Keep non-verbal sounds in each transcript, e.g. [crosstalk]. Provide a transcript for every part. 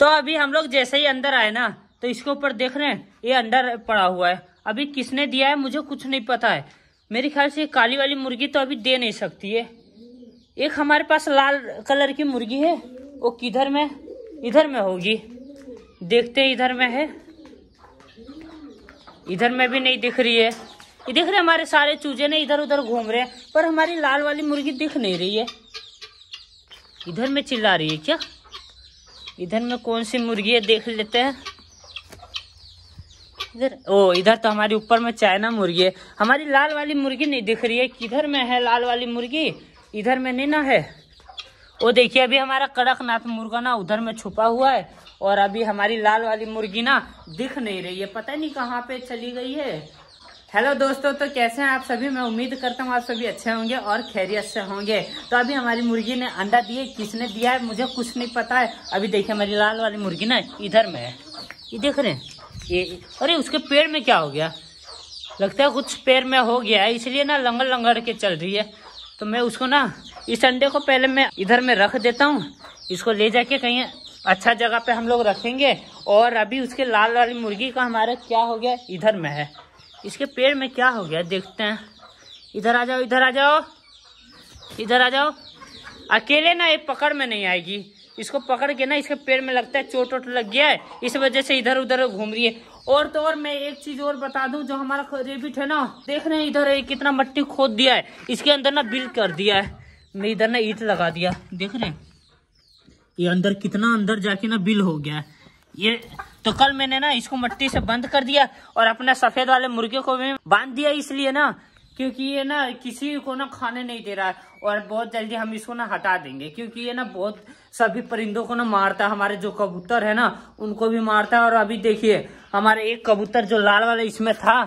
तो अभी हम लोग जैसे ही अंदर आए ना तो इसके ऊपर देख रहे हैं ये अंदर पड़ा हुआ है अभी किसने दिया है मुझे कुछ नहीं पता है मेरे ख्याल से काली वाली मुर्गी तो अभी दे नहीं सकती है एक हमारे पास लाल कलर की मुर्गी है वो किधर में इधर में होगी देखते इधर में है इधर में भी नहीं दिख रही है ये दिख रहे हमारे सारे चूजे ने इधर उधर घूम रहे हैं पर हमारी लाल वाली मुर्गी दिख नहीं रही है इधर में चिल्ला रही है क्या इधर में कौन सी मुर्गी है देख लेते हैं इधर ओ इधर तो हमारी ऊपर में चाइना मुर्गी है हमारी लाल वाली मुर्गी नहीं दिख रही है किधर में है लाल वाली मुर्गी इधर में नहीं ना है वो देखिए अभी हमारा कड़कनाथ मुर्गा ना उधर में छुपा हुआ है और अभी हमारी लाल वाली मुर्गी ना दिख नहीं रही है पता नहीं कहाँ पे चली गई है हेलो दोस्तों तो कैसे हैं आप सभी मैं उम्मीद करता हूँ आप सभी अच्छे होंगे और खैरियत से होंगे तो अभी हमारी मुर्गी ने अंडा दिए किसने दिया है मुझे कुछ नहीं पता है अभी देखिए हमारी लाल वाली मुर्गी ना इधर में है ये देख रहे हैं ये अरे उसके पेड़ में क्या हो गया लगता है कुछ पेड़ में हो गया है इसलिए ना लंगड़ लंगड़ के चल रही है तो मैं उसको ना इस अंडे को पहले मैं इधर में रख देता हूँ इसको ले जाके कहीं अच्छा जगह पे हम लोग रखेंगे और अभी उसके लाल वाली मुर्गी का हमारा क्या हो गया इधर में है इसके पेड़ में क्या हो गया देखते हैं इधर आ जाओ इधर आ जाओ इधर आ जाओ अकेले ना ये पकड़ में नहीं आएगी इसको पकड़ के ना इसके पेड़ में लगता है चोट वोट लग गया है इस वजह से इधर उधर घूम रही है और तो और मैं एक चीज और बता दूं जो हमारा रेबिट है ना देख रहे हैं इधर है, कितना मट्टी खोद दिया है इसके अंदर ना बिल कर दिया है मैं इधर ना ईट लगा दिया देख रहे हैं ये अंदर कितना अंदर जाके ना बिल हो गया है ये तो कल मैंने ना इसको मट्टी से बंद कर दिया और अपने सफेद वाले मुर्गे को भी बांध दिया इसलिए ना क्योंकि ये ना किसी को ना खाने नहीं दे रहा है और बहुत जल्दी हम इसको ना हटा देंगे क्योंकि ये ना बहुत सभी परिंदों को ना मारता है हमारे जो कबूतर है ना उनको भी मारता है और अभी देखिए हमारे एक कबूतर जो लाल वाला इसमें था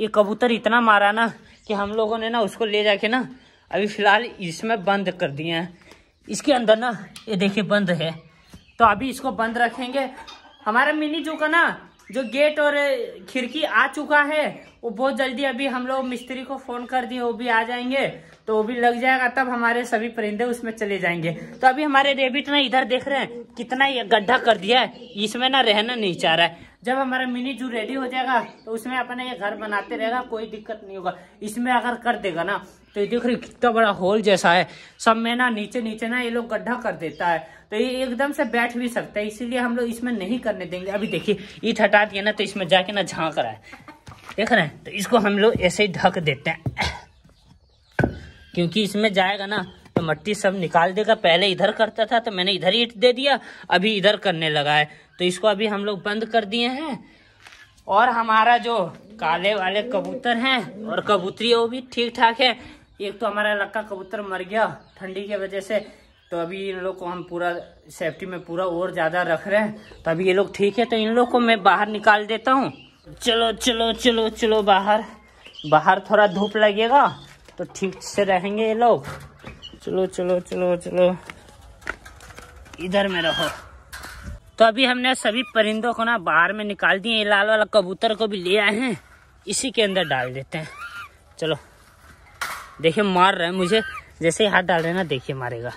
ये कबूतर इतना मारा ना कि हम लोगों ने ना उसको ले जाके ना अभी फिलहाल इसमें बंद कर दिए हैं इसके अंदर ना ये देखिए बंद है तो अभी इसको बंद रखेंगे हमारा मिनी जू का ना जो गेट और खिड़की आ चुका है वो बहुत जल्दी अभी हम लोग मिस्त्री को फोन कर दिए वो भी आ जाएंगे तो वो भी लग जाएगा तब हमारे सभी परिंदे उसमें चले जाएंगे तो अभी हमारे रेबिट ना इधर देख रहे हैं कितना गड्ढा कर दिया है इसमें ना रहना नहीं चाह रहा है जब हमारा मिनी जू रेडी हो जाएगा तो उसमें अपने ये घर बनाते रहेगा कोई दिक्कत नहीं होगा इसमें अगर कर देगा ना तो ये देख रहे कितना बड़ा होल जैसा है सब में ना नीचे नीचे ना ये लोग गड्ढा कर देता है तो ये एकदम से बैठ भी सकता है इसीलिए हम लोग इसमें नहीं करने देंगे अभी देखिए ईट हटा दिया ना तो इसमें जाके ना झाँक रहा है देख रहे हैं तो इसको हम लोग ऐसे ही ढक देते हैं क्योंकि इसमें जाएगा ना तो मट्टी सब निकाल देगा पहले इधर करता था तो मैंने इधर ईट दे दिया अभी इधर करने लगा है तो इसको अभी हम लोग बंद कर दिए हैं और हमारा जो काले वाले कबूतर हैं और कबूतरी वो भी ठीक ठाक है एक तो हमारा लक्का कबूतर मर गया ठंडी की वजह से तो अभी इन लोग को हम पूरा सेफ्टी में पूरा और ज़्यादा रख रहे हैं तो अभी ये लोग ठीक है तो इन लोग को मैं बाहर निकाल देता हूँ चलो चलो चलो चलो बाहर बाहर थोड़ा धूप लगेगा तो ठीक से रहेंगे ये लोग चलो चलो चलो चलो इधर में रहो तो अभी हमने सभी परिंदों को ना बाहर में निकाल दिए लाल वाला कबूतर को भी ले आए हैं इसी के अंदर डाल देते हैं चलो देखिए मार रहा है मुझे जैसे ही हाथ डाल रहे ना देखिए मारेगा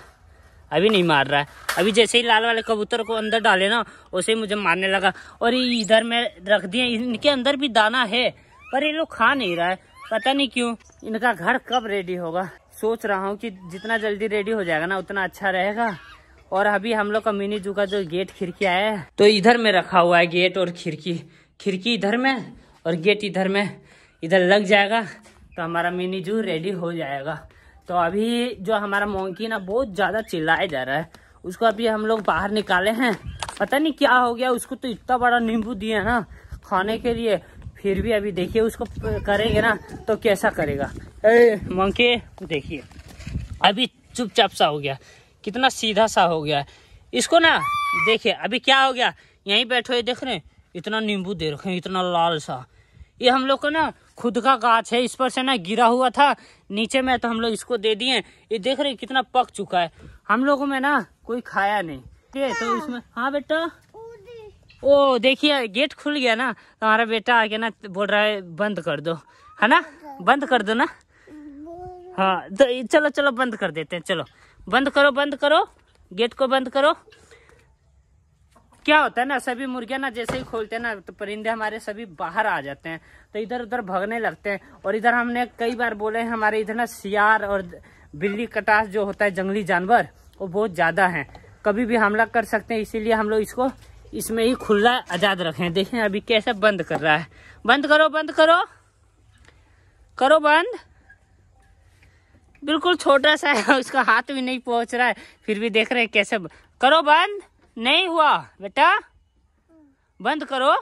अभी नहीं मार रहा है अभी जैसे ही लाल वाले कबूतर को अंदर डाले ना उसे मुझे मारने लगा और ये इधर में रख दिए इनके अंदर भी दाना है पर ये लोग खा नहीं रहा है पता नहीं क्यों इनका घर कब रेडी होगा सोच रहा हूँ कि जितना जल्दी रेडी हो जाएगा ना उतना अच्छा रहेगा और अभी हम लोग का मिनी जू का जो गेट खिड़की आया है तो इधर में रखा हुआ है गेट और खिड़की खिड़की इधर में और गेट इधर में इधर लग जाएगा तो हमारा मिनी जू रेडी हो जाएगा तो अभी जो हमारा मोंकी ना बहुत ज़्यादा चिल्लाया जा रहा है उसको अभी हम लोग बाहर निकाले हैं पता नहीं क्या हो गया उसको तो इतना बड़ा नींबू दिया ना खाने के लिए फिर भी अभी देखिए उसको करेंगे ना तो कैसा करेगा मंके देखिए अभी चुपचाप सा हो गया कितना सीधा सा हो गया इसको ना देखिए अभी क्या हो गया यहीं बैठो ये देख रहे इतना नींबू दे रखे इतना लाल सा ये हम लोग का ना खुद का गाछ है इस पर से ना गिरा हुआ था नीचे में तो हम लोग इसको दे दिए ये देख रहे कितना पक चुका है हम लोगों में ना कोई खाया नहीं ठीक है तो इसमें हाँ बेटा ओ देखिए गेट खुल गया ना तो हमारा बेटा आके ना बोल रहा है बंद कर दो है ना बंद कर दो ना हाँ तो चलो चलो बंद कर देते हैं चलो बंद करो बंद करो गेट को बंद करो क्या होता है ना सभी मुर्गियां ना जैसे ही खोलते हैं ना तो परिंदे हमारे सभी बाहर आ जाते हैं तो इधर उधर भागने लगते हैं और इधर हमने कई बार बोले हैं हमारे इधर ना सियार और बिल्ली कटास जो होता है जंगली जानवर वो बहुत ज़्यादा है कभी भी हमला कर सकते हैं इसीलिए हम लोग इसको इसमें ही खुला आज़ाद रखें देखें अभी कैसे बंद कर रहा है बंद करो बंद करो करो बंद बिल्कुल छोटा सा है उसका हाथ भी नहीं पहुंच रहा है फिर भी देख रहे हैं कैसे ब... करो बंद नहीं हुआ बेटा बंद करो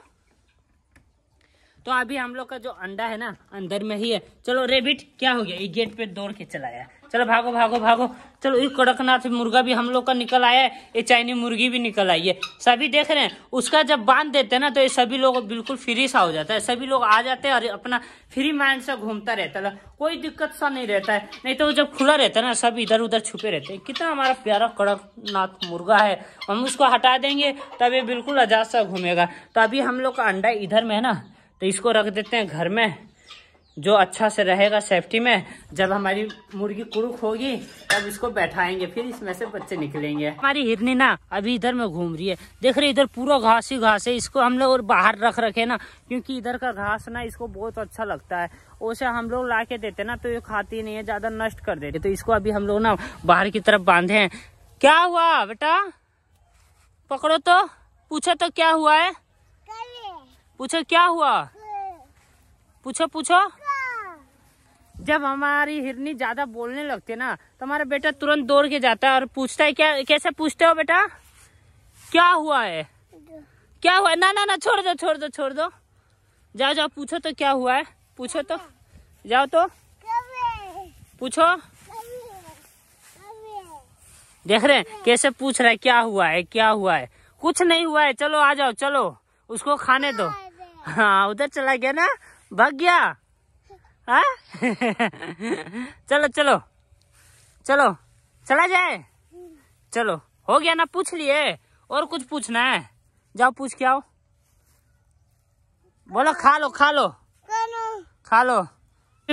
तो अभी हम लोग का जो अंडा है ना अंदर में ही है चलो रेबिट क्या हो गया ये गेट पे दौड़ के चलाया चलो भागो भागो भागो चलो ये कड़कनाथ मुर्गा भी हम लोग का निकल आया है ये चाइनी मुर्गी भी निकल आई है सभी देख रहे हैं उसका जब बांध देते हैं ना तो ये सभी लोग बिल्कुल फ्री सा हो जाता है सभी लोग आ जाते हैं और अपना फ्री माइंड से घूमता रहता है कोई दिक्कत सा नहीं रहता है नहीं तो जब खुला रहता है ना सब इधर उधर छुपे रहते हैं कितना हमारा प्यारा कड़कनाथ मुर्गा है हम उसको हटा देंगे तब ये बिल्कुल आजाद सा घूमेगा तो अभी हम लोग का अंडा इधर में है ना तो इसको रख देते हैं घर में जो अच्छा से रहेगा सेफ्टी में जब हमारी मुर्गी कुरुक होगी तब इसको बैठाएंगे फिर इसमें से बच्चे निकलेंगे हमारी हिरनी ना अभी इधर में घूम रही है देख रहे इधर पूरा घास ही घास है इसको हम लोग और बाहर रख रखे ना क्योंकि इधर का घास ना इसको बहुत अच्छा लगता है उसे हम लोग ला के देते ना तो ये खाती नहीं है ज्यादा नष्ट कर देते तो इसको अभी हम लोग ना बाहर की तरफ बांधे है क्या हुआ बेटा पकड़ो तो पूछो तो क्या हुआ है पूछा क्या हुआ पूछो पूछो जब हमारी हिरनी ज्यादा बोलने लगती है ना तो हमारा बेटा तुरंत दौड़ के जाता है और पूछता है क्या कैसे पूछते हो बेटा क्या हुआ है क्या हुआ है? ना ना ना छोड़ दो छोड़ दो छोड़ दो जाओ जाओ पूछो तो क्या हुआ है पूछो तो जाओ तो पूछो देख रहे हैं कैसे पूछ रहा है क्या हुआ है क्या हुआ है कुछ नहीं हुआ है चलो आ जाओ चलो उसको खाने दो हाँ उधर चला गया ना भाग गया हाँ? चलो चलो चलो चला जाए चलो हो गया ना पूछ लिए और कुछ पूछना है जाओ पूछ के आओ बोलो खा लो खा लो खा लो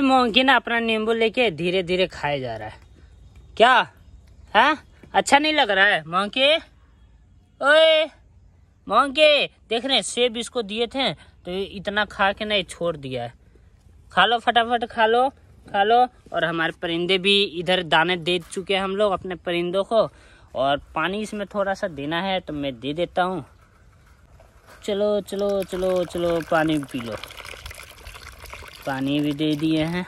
मोंकी ना अपना नींबू लेके धीरे धीरे खाए जा रहा है क्या है हाँ? अच्छा नहीं लग रहा है मोंकी ओए मोंकी देख रहे सेब इसको दिए थे तो इतना खा के नहीं छोड़ दिया है खा लो फटाफट खा लो खा लो और हमारे परिंदे भी इधर दाने दे चुके हैं हम लोग अपने परिंदों को और पानी इसमें थोड़ा सा देना है तो मैं दे देता हूँ चलो चलो चलो चलो पानी पी लो पानी भी दे दिए हैं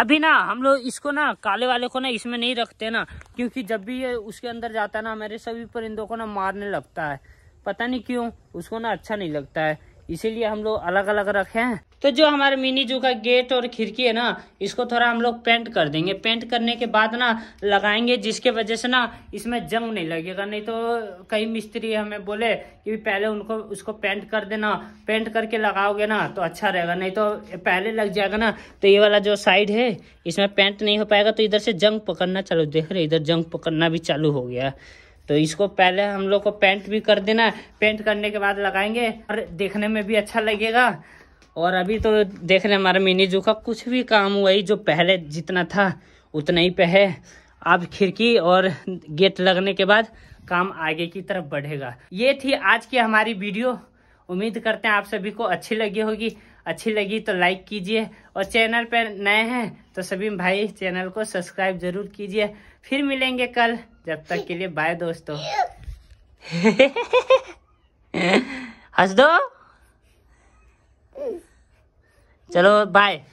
अभी ना हम लोग इसको ना काले वाले को ना इसमें नहीं रखते ना क्योंकि जब भी ये उसके अंदर जाता है ना मेरे सभी परिंदों को ना मारने लगता है पता नहीं क्यों उसको ना अच्छा नहीं लगता है इसीलिए हम लोग अलग अलग रखे हैं तो जो हमारे मिनी जू का गेट और खिड़की है ना इसको थोड़ा हम लोग पेंट कर देंगे पेंट करने के बाद ना लगाएंगे जिसके वजह से ना इसमें जंग नहीं लगेगा नहीं तो कई मिस्त्री हमें बोले कि पहले उनको उसको पेंट कर देना पेंट करके लगाओगे ना तो अच्छा रहेगा नहीं तो पहले लग जाएगा ना तो ये वाला जो साइड है इसमें पेंट नहीं हो पाएगा तो इधर से जंग पकड़ना चालू देख रहे इधर जंग पकड़ना भी चालू हो गया तो इसको पहले हम लोग को पेंट भी कर देना पेंट करने के बाद लगाएंगे और देखने में भी अच्छा लगेगा और अभी तो देख रहे हमारा मिनी जू का कुछ भी काम ही जो पहले जितना था उतना ही पे है अब खिड़की और गेट लगने के बाद काम आगे की तरफ बढ़ेगा ये थी आज की हमारी वीडियो उम्मीद करते हैं आप सभी को अच्छी लगी होगी अच्छी लगी तो लाइक कीजिए और चैनल पर नए हैं तो सभी भाई चैनल को सब्सक्राइब जरूर कीजिए फिर मिलेंगे कल जब तक के लिए बाय दोस्तों [laughs] हंस दो चलो बाय